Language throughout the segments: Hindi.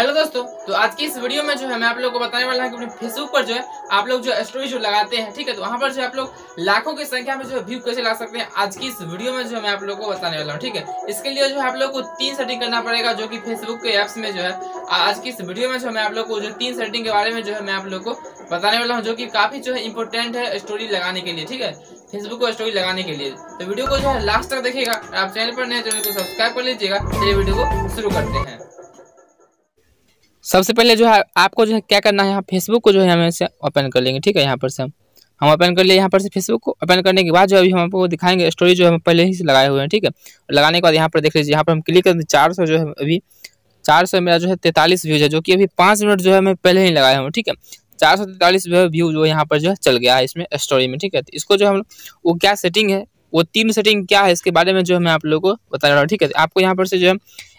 हेलो दोस्तों तो आज की इस वीडियो में जो है मैं आप लोगों को बताने वाला हूँ कि अपने फेसबुक पर जो है आप लोग जो स्टोरी जो लगाते हैं ठीक है तो वहाँ पर जो आप लोग लाखों की संख्या में जो है व्यू कैसे ला सकते हैं आज की इस वीडियो में जो है मैं आप लोगों को बताने वाला हूँ ठीक है इसके लिए जो है आप लोग को तीन सेटिंग करना पड़ेगा जो की फेसबुक के एप्स में जो है आज की इस वीडियो में जो मैं आप लोग को जो तीन सेटिंग के बारे में जो है मैं आप लोग को बताने वाला हूँ जो की काफी जो है इंपॉर्टेंट है स्टोरी लगाने के लिए ठीक है फेसबुक को स्टोरी लगाने के लिए तो वीडियो को जो है लास्ट तक देखेगा आप चैनल पर नए तो चैनल को सब्सक्राइब कर लीजिएगा चलिए वीडियो को शुरू करते हैं सबसे पहले जो है आपको जो है क्या करना है यहाँ फेसबुक को जो है हमें से ओपन कर लेंगे ठीक है यहाँ पर से हम हम ओपन कर लिए यहाँ पर से फेसबुक को ओपन करने के बाद जो अभी हम आपको दिखाएंगे स्टोरी जो हम पहले ही से लगाए हुए हैं ठीक है लगाने के बाद यहाँ पर देख लीजिए यहाँ पर हम क्लिक करते हैं चार सौ जो है अभी चार सौ मेरा जो है तैतालीस व्यूज है जो कि अभी पाँच मिनट जो है मैं पहले ही लगाए हूँ ठीक है चार सौ तैंतालीस व्यू जो यहाँ पर जो है चल गया है इसमें स्टोरी में ठीक है इसको जो हम वो क्या सेटिंग है वो तीन सेटिंग क्या है इसके बारे में जो है मैं आप लोगों को बता रहा हूँ ठीक है आपको यहाँ पर से जो है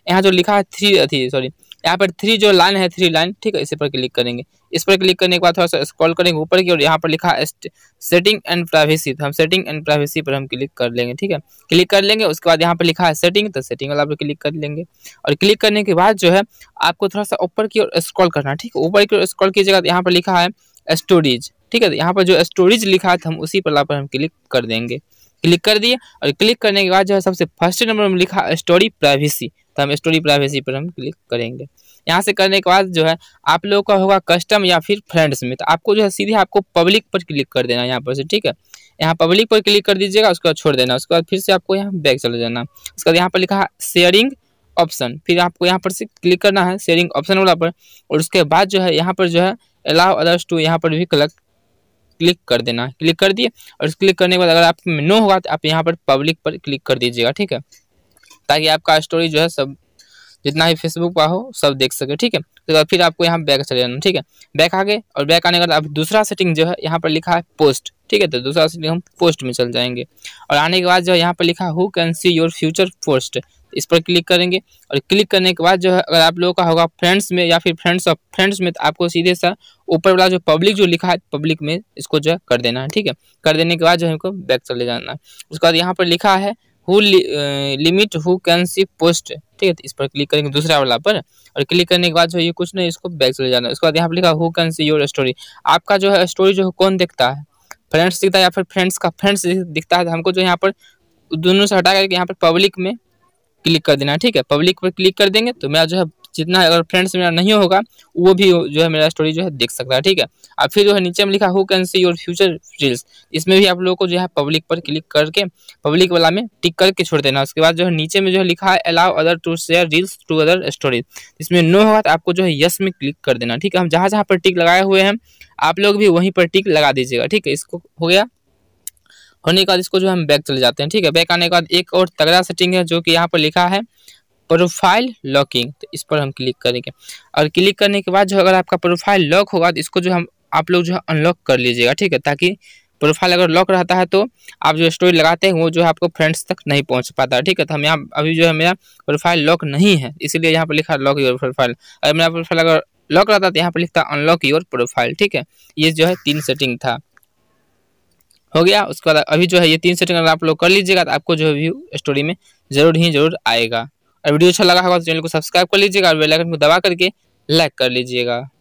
यहाँ जो लिखा है थ्री थी सॉरी यहाँ पर थ्री जो लाइन है थ्री लाइन ठीक है इस पर क्लिक करेंगे इस पर क्लिक करने के बाद थोड़ा सा स्क्रॉल करेंगे ऊपर की और यहाँ पर लिखा है सेटिंग एंड प्राइवेसी तो हम सेटिंग एंड प्राइवेसी पर हम क्लिक कर लेंगे ठीक है क्लिक कर लेंगे उसके बाद यहाँ पर लिखा है सेटिंग तो सेटिंग वाला पर क्लिक कर लेंगे और क्लिक करने के बाद जो है आपको थोड़ा सा ऊपर की ओर स्क्रॉल करना ठीक है ऊपर की ओर स्क्रॉल कीजिएगा तो यहाँ पर लिखा है स्टोरेज ठीक है तो यहाँ पर जो स्टोरेज लिखा है तो हम उसी पर पर हम क्लिक कर देंगे क्लिक कर दिए और क्लिक करने के बाद जो है सबसे फर्स्ट नंबर में लिखा स्टोरी प्राइवेसी तो हम स्टोरी प्राइवेसी पर हम क्लिक करेंगे यहाँ से करने के बाद जो है आप लोगों का होगा कस्टम या फिर फ्रेंड्स में तो आपको जो है सीधे आपको पब्लिक पर क्लिक कर देना यहाँ पर से ठीक है यहाँ पब्लिक पर क्लिक कर दीजिएगा उसके बाद छोड़ देना उसके बाद फिर से आपको यहाँ बैग चले जाना उसके बाद यहाँ पर लिखा शेयरिंग ऑप्शन फिर आपको यहाँ पर से क्लिक करना है शेयरिंग ऑप्शन वाला पर और उसके बाद जो है यहाँ पर जो है अलाउ अदर्स टू यहाँ पर भी क्लिक क्लिक कर देना है क्लिक कर दिए और क्लिक करने के बाद अगर आप में नो होगा तो आप यहाँ पर पब्लिक पर क्लिक कर दीजिएगा ठीक है ताकि आपका स्टोरी जो है सब जितना भी फेसबुक पर हो सब देख सके ठीक है तो फिर आपको यहाँ बैक चले जाना ठीक है बैक आ गए और बैक आने के बाद आप दूसरा सेटिंग जो है यहाँ पर लिखा है पोस्ट ठीक है तो दूसरा सेटिंग हम पोस्ट में चल जाएंगे और आने के बाद जो है यहाँ पर लिखा who can see your future post इस पर क्लिक करेंगे और क्लिक करने के बाद जो है अगर आप लोगों का होगा फ्रेंड्स में या फिर फ्रेंड्स ऑफ फ्रेंड्स में तो आपको सीधे सा ऊपर वाला जो पब्लिक जो लिखा है पब्लिक में इसको जो है कर देना है ठीक है कर देने के बाद जो है हमको बैक चले जाना है उसके बाद यहाँ पर लिखा है who limit who can see post ठीक है तो इस पर क्लिक करेंगे दूसरा वाला पर और क्लिक करने के बाद जो है ये कुछ नहीं इसको बैक चले जाना है उसके बाद यहाँ पर लिखा who can see your story आपका जो है स्टोरी जो है कौन देखता है फ्रेंड्स दिखता है या फिर फ्रेंड्स का फ्रेंड्स दिखता है हमको जो यहाँ पर दोनों से हटा करके यहाँ पर पब्लिक में क्लिक कर देना ठीक है पब्लिक पर क्लिक कर देंगे तो मेरा जो है जितना अगर फ्रेंड्स मेरा नहीं होगा वो भी जो है मेरा स्टोरी जो है देख सकता है ठीक है अब फिर जो है नीचे में लिखा who can see your future reels इसमें भी आप लोगों को जो है पब्लिक पर क्लिक करके पब्लिक वाला में टिक करके छोड़ देना उसके बाद जो है नीचे में जो है लिखा है allow other to share reels to other stories इसमें नो होगा तो आपको जो है यस में क्लिक कर देना ठीक है हम जहाँ जहाँ पर टिक लगाए हुए हैं आप लोग भी वहीं पर टिक लगा दीजिएगा ठीक है इसको हो गया होने के बाद इसको जो हम बैक चले जाते हैं ठीक है बैक आने के बाद एक और तगड़ा सेटिंग है जो कि यहाँ पर लिखा है प्रोफाइल लॉकिंग तो इस पर हम क्लिक करेंगे और क्लिक करने के बाद जो अगर आपका प्रोफाइल लॉक होगा तो इसको जो हम आप लोग जो है अनलॉक कर लीजिएगा ठीक है ताकि प्रोफाइल अगर लॉक रहता है तो आप जो स्टोरी लगाते हैं वो जो है आपको फ्रेंड्स तक नहीं पहुंच पाता है ठीक है तो हम यहाँ अभी जो है मेरा प्रोफाइल लॉक नहीं है इसीलिए यहाँ पर लिखा लॉक योर प्रोफाइल अगर मेरा प्रोफाइल अगर लॉक रहता तो यहाँ पर लिखता अनलॉक योर प्रोफाइल ठीक है ये जो है तीन सेटिंग था हो गया उसके बाद अभी जो है ये तीन सेटिंग अगर आप लोग कर लीजिएगा तो आपको जो है व्यू स्टोरी में जरूर ही जरूर आएगा और वीडियो अच्छा लगा होगा तो चैनल को सब्सक्राइब कर लीजिएगा और बेलाइकन को दबा करके लाइक कर लीजिएगा